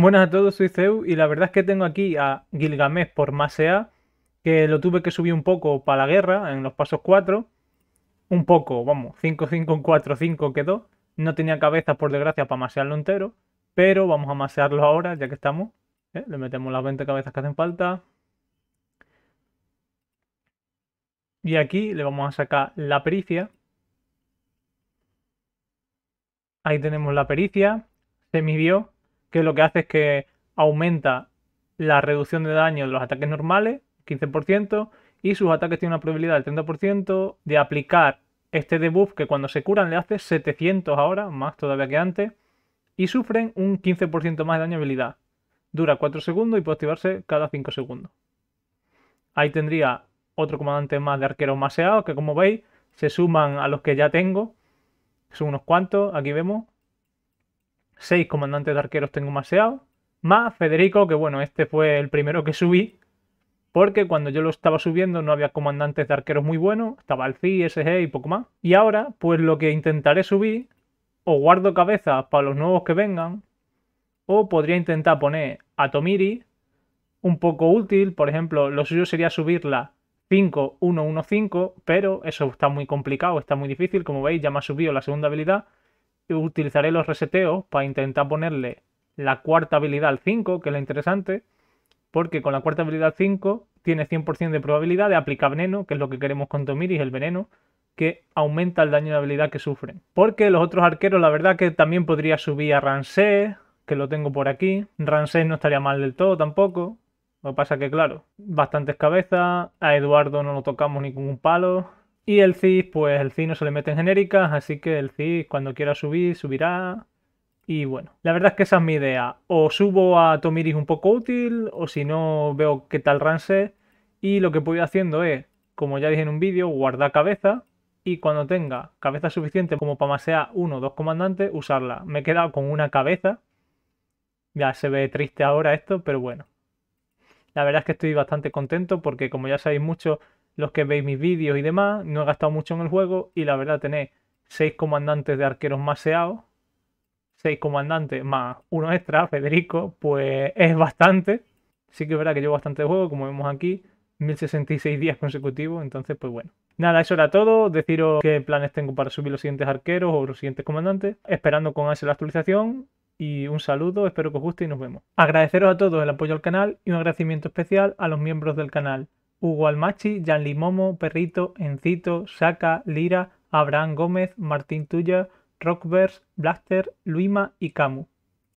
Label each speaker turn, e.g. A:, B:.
A: Buenas a todos, soy Zeu y la verdad es que tengo aquí a Gilgamesh por Masea, que lo tuve que subir un poco para la guerra en los pasos 4. Un poco, vamos, 5-5 4-5 quedó. No tenía cabezas por desgracia, para masearlo entero, pero vamos a masearlo ahora, ya que estamos. ¿eh? Le metemos las 20 cabezas que hacen falta. Y aquí le vamos a sacar la pericia. Ahí tenemos la pericia. Se midió que lo que hace es que aumenta la reducción de daño de los ataques normales, 15%, y sus ataques tienen una probabilidad del 30% de aplicar este debuff que cuando se curan le hace 700 ahora, más todavía que antes, y sufren un 15% más de daño de habilidad. Dura 4 segundos y puede activarse cada 5 segundos. Ahí tendría otro comandante más de arqueros maseados que como veis se suman a los que ya tengo, son unos cuantos, aquí vemos, 6 comandantes de arqueros tengo maseado, más Federico, que bueno, este fue el primero que subí, porque cuando yo lo estaba subiendo no había comandantes de arqueros muy buenos, estaba el CI, SG y poco más. Y ahora, pues lo que intentaré subir, o guardo cabezas para los nuevos que vengan, o podría intentar poner a Tomiri, un poco útil, por ejemplo, lo suyo sería subirla 5-1-1-5, pero eso está muy complicado, está muy difícil, como veis ya me ha subido la segunda habilidad, utilizaré los reseteos para intentar ponerle la cuarta habilidad al 5, que es lo interesante, porque con la cuarta habilidad 5 tiene 100% de probabilidad de aplicar veneno, que es lo que queremos con Tomiris, el veneno, que aumenta el daño de habilidad que sufren. Porque los otros arqueros, la verdad que también podría subir a ransé que lo tengo por aquí. ransé no estaría mal del todo tampoco. Lo que pasa que, claro, bastantes cabezas. A Eduardo no lo tocamos ni con un palo. Y el CIS, pues el CIS no se le mete en genéricas, así que el CIS cuando quiera subir, subirá. Y bueno, la verdad es que esa es mi idea. O subo a Tomiris un poco útil, o si no veo qué tal Ranse. Y lo que voy haciendo es, como ya dije en un vídeo, guardar cabeza. Y cuando tenga cabeza suficiente como para sea uno o dos comandantes, usarla. Me he quedado con una cabeza. Ya se ve triste ahora esto, pero bueno. La verdad es que estoy bastante contento porque como ya sabéis mucho, los que veis mis vídeos y demás, no he gastado mucho en el juego y la verdad tenéis 6 comandantes de arqueros maseados, 6 comandantes más uno extra, Federico, pues es bastante. Sí que es verdad que llevo bastante de juego, como vemos aquí, 1066 días consecutivos, entonces pues bueno. Nada, eso era todo. Deciros qué planes tengo para subir los siguientes arqueros o los siguientes comandantes. Esperando con ansia la actualización. Y un saludo, espero que os guste y nos vemos. Agradeceros a todos el apoyo al canal y un agradecimiento especial a los miembros del canal. Hugo Almachi, Limomo, Momo, Perrito, Encito, Saca, Lira, Abraham Gómez, Martín Tuya, Rockverse, Blaster, Luima y Camu.